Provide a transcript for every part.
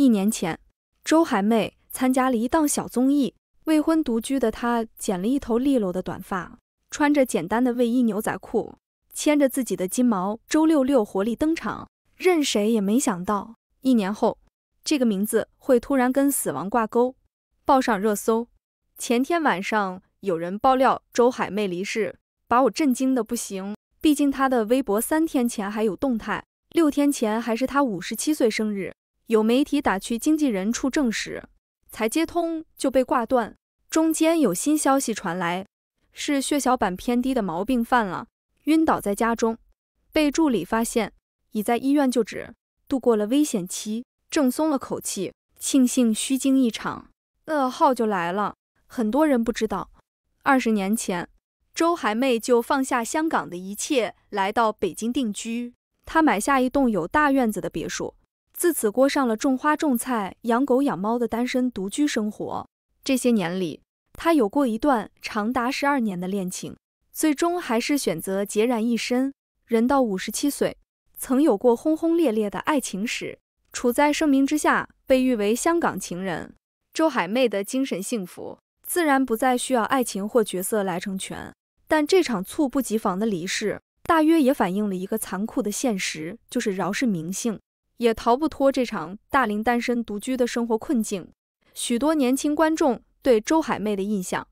一年前，周海媚参加了一档小综艺。未婚独居的她，剪了一头利落的短发，穿着简单的卫衣、牛仔裤，牵着自己的金毛“周六六”活力登场。任谁也没想到，一年后这个名字会突然跟死亡挂钩，报上热搜。前天晚上，有人爆料周海媚离世，把我震惊的不行。毕竟她的微博三天前还有动态，六天前还是她五十七岁生日。有媒体打去经纪人处证实，才接通就被挂断。中间有新消息传来，是血小板偏低的毛病犯了，晕倒在家中，被助理发现，已在医院救治，度过了危险期，正松了口气，庆幸虚惊一场。噩耗就来了，很多人不知道，二十年前，周海媚就放下香港的一切，来到北京定居，她买下一栋有大院子的别墅。自此过上了种花种菜、养狗养猫的单身独居生活。这些年里，他有过一段长达十二年的恋情，最终还是选择孑然一身。人到五十七岁，曾有过轰轰烈烈的爱情史，处在盛名之下，被誉为“香港情人”周海媚的精神幸福，自然不再需要爱情或角色来成全。但这场猝不及防的离世，大约也反映了一个残酷的现实：就是饶是名姓。也逃不脱这场大龄单身独居的生活困境。许多年轻观众对周海媚的印象，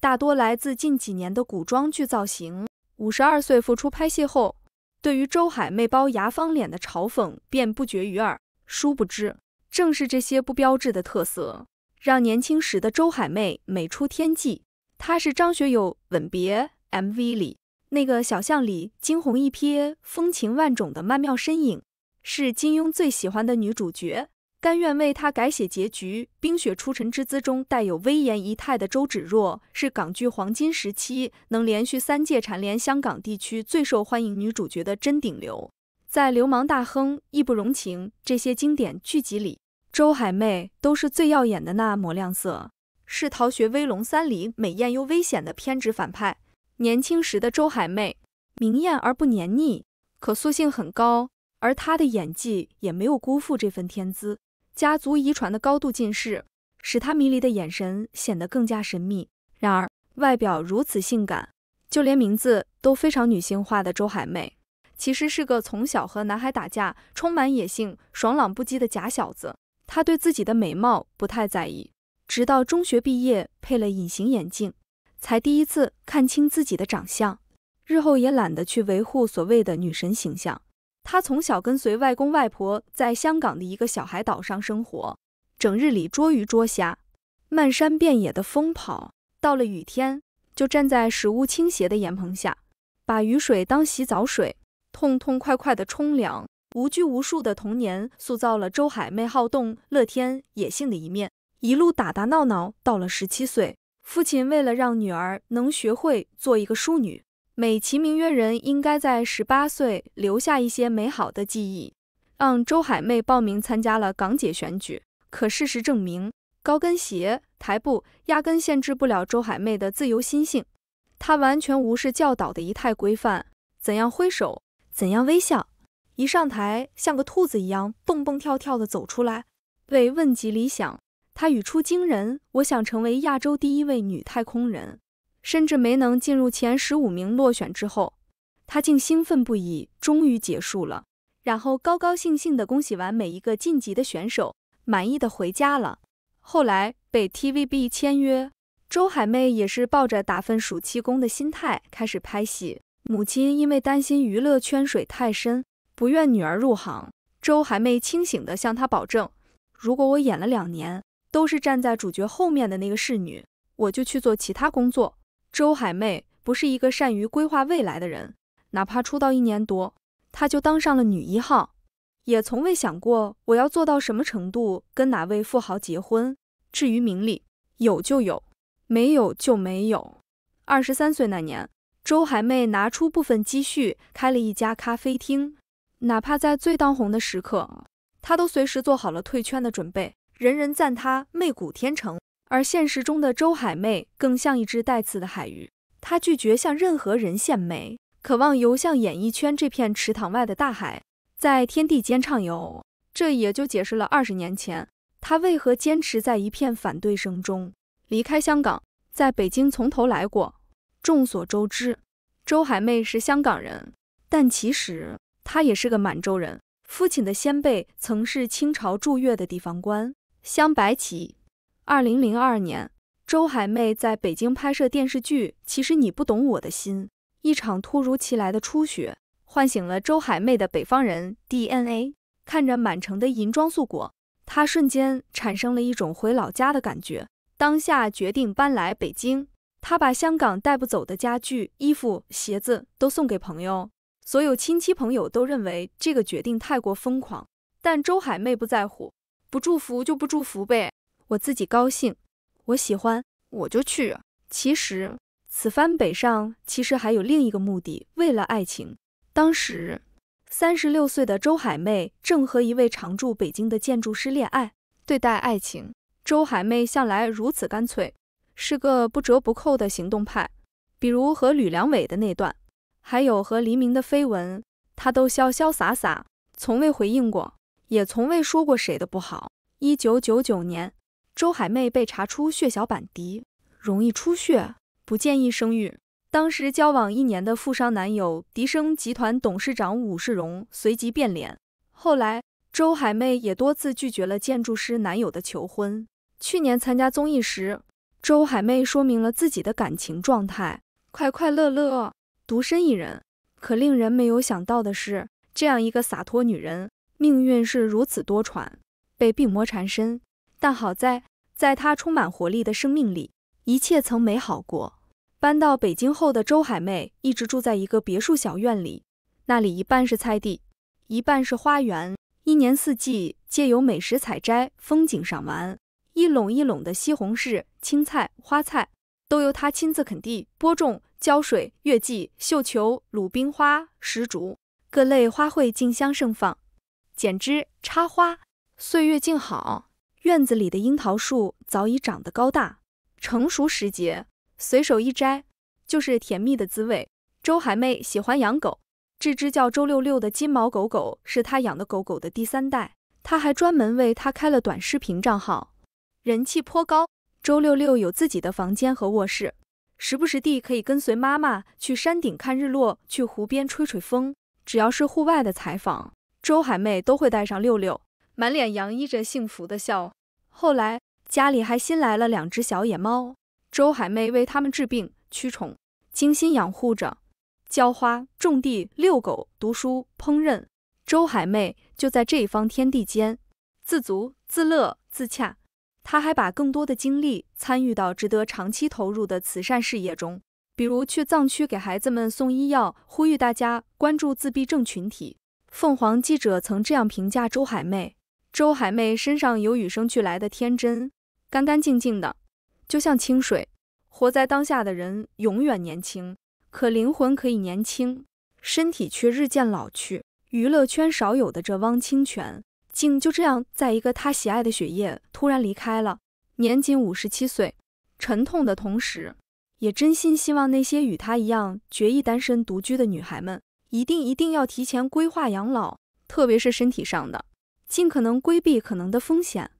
大多来自近几年的古装剧造型。五十二岁复出拍戏后，对于周海媚包牙方脸的嘲讽便不绝于耳。殊不知，正是这些不标致的特色，让年轻时的周海媚美出天际。她是张学友《吻别》MV 里那个小巷里惊鸿一瞥、风情万种的曼妙身影。是金庸最喜欢的女主角，甘愿为她改写结局。《冰雪初晨之姿》中带有威严仪态的周芷若，是港剧黄金时期能连续三届蝉联香港地区最受欢迎女主角的真顶流。在《流氓大亨》《义不容情》这些经典剧集里，周海媚都是最耀眼的那抹亮色。是《逃学威龙三》里美艳又危险的偏执反派。年轻时的周海媚，明艳而不黏腻，可塑性很高。而他的演技也没有辜负这份天资，家族遗传的高度近视使他迷离的眼神显得更加神秘。然而，外表如此性感，就连名字都非常女性化的周海媚，其实是个从小和男孩打架、充满野性、爽朗不羁的假小子。他对自己的美貌不太在意，直到中学毕业配了隐形眼镜，才第一次看清自己的长相。日后也懒得去维护所谓的女神形象。他从小跟随外公外婆在香港的一个小海岛上生活，整日里捉鱼捉虾，漫山遍野的疯跑。到了雨天，就站在食物倾斜的岩棚下，把雨水当洗澡水，痛痛快快的冲凉。无拘无束的童年塑造了周海媚好动、乐天、野性的一面，一路打打闹闹。到了十七岁，父亲为了让女儿能学会做一个淑女。美其名曰，人应该在十八岁留下一些美好的记忆，让周海媚报名参加了港姐选举。可事实证明，高跟鞋、台步压根限制不了周海媚的自由心性，她完全无视教导的仪态规范，怎样挥手，怎样微笑，一上台像个兔子一样蹦蹦跳跳地走出来。被问及理想，她语出惊人：“我想成为亚洲第一位女太空人。”甚至没能进入前十五名，落选之后，他竟兴奋不已，终于结束了，然后高高兴兴的恭喜完每一个晋级的选手，满意的回家了。后来被 TVB 签约，周海媚也是抱着打份暑期工的心态开始拍戏。母亲因为担心娱乐圈水太深，不愿女儿入行，周海媚清醒的向她保证，如果我演了两年，都是站在主角后面的那个侍女，我就去做其他工作。周海媚不是一个善于规划未来的人，哪怕出道一年多，她就当上了女一号，也从未想过我要做到什么程度，跟哪位富豪结婚。至于名利，有就有，没有就没有。二十三岁那年，周海媚拿出部分积蓄开了一家咖啡厅，哪怕在最当红的时刻，她都随时做好了退圈的准备。人人赞她媚骨天成。而现实中的周海媚更像一只带刺的海鱼，她拒绝向任何人献媚，渴望游向演艺圈这片池塘外的大海，在天地间畅游。这也就解释了二十年前她为何坚持在一片反对声中离开香港，在北京从头来过。众所周知，周海媚是香港人，但其实她也是个满洲人，父亲的先辈曾是清朝驻越的地方官，镶白旗。二零零二年，周海媚在北京拍摄电视剧《其实你不懂我的心》。一场突如其来的初雪，唤醒了周海媚的北方人 DNA。看着满城的银装素裹，她瞬间产生了一种回老家的感觉。当下决定搬来北京。她把香港带不走的家具、衣服、鞋子都送给朋友。所有亲戚朋友都认为这个决定太过疯狂，但周海媚不在乎，不祝福就不祝福呗。我自己高兴，我喜欢，我就去。其实此番北上，其实还有另一个目的，为了爱情。当时三十六岁的周海媚正和一位常驻北京的建筑师恋爱。对待爱情，周海媚向来如此干脆，是个不折不扣的行动派。比如和吕良伟的那段，还有和黎明的绯闻，她都潇潇洒洒，从未回应过，也从未说过谁的不好。一九九九年。周海媚被查出血小板低，容易出血，不建议生育。当时交往一年的富商男友迪生集团董事长武世荣随即变脸。后来，周海媚也多次拒绝了建筑师男友的求婚。去年参加综艺时，周海媚说明了自己的感情状态：快快乐乐，独身一人。可令人没有想到的是，这样一个洒脱女人，命运是如此多舛，被病魔缠身。但好在。在她充满活力的生命里，一切曾美好过。搬到北京后的周海媚一直住在一个别墅小院里，那里一半是菜地，一半是花园，一年四季皆有美食采摘、风景赏玩。一垄一垄的西红柿、青菜、花菜，都由她亲自垦地、播种、浇水。月季、绣球、鲁冰花、石竹，各类花卉竞相盛放，剪枝、插花，岁月静好。院子里的樱桃树早已长得高大，成熟时节随手一摘就是甜蜜的滋味。周海妹喜欢养狗，这只叫周六六的金毛狗狗是她养的狗狗的第三代，她还专门为它开了短视频账号，人气颇高。周六六有自己的房间和卧室，时不时地可以跟随妈妈去山顶看日落，去湖边吹吹风。只要是户外的采访，周海妹都会带上六六。满脸洋溢着幸福的笑。后来家里还新来了两只小野猫，周海媚为它们治病、驱虫，精心养护着，浇花、种地、遛狗、读书、烹饪。周海媚就在这一方天地间自足、自乐、自洽。她还把更多的精力参与到值得长期投入的慈善事业中，比如去藏区给孩子们送医药，呼吁大家关注自闭症群体。凤凰记者曾这样评价周海媚。周海媚身上有与生俱来的天真，干干净净的，就像清水。活在当下的人永远年轻，可灵魂可以年轻，身体却日渐老去。娱乐圈少有的这汪清泉，竟就这样在一个他喜爱的雪夜突然离开了，年仅五十七岁。沉痛的同时，也真心希望那些与她一样决意单身独居的女孩们，一定一定要提前规划养老，特别是身体上的。尽可能规避可能的风险。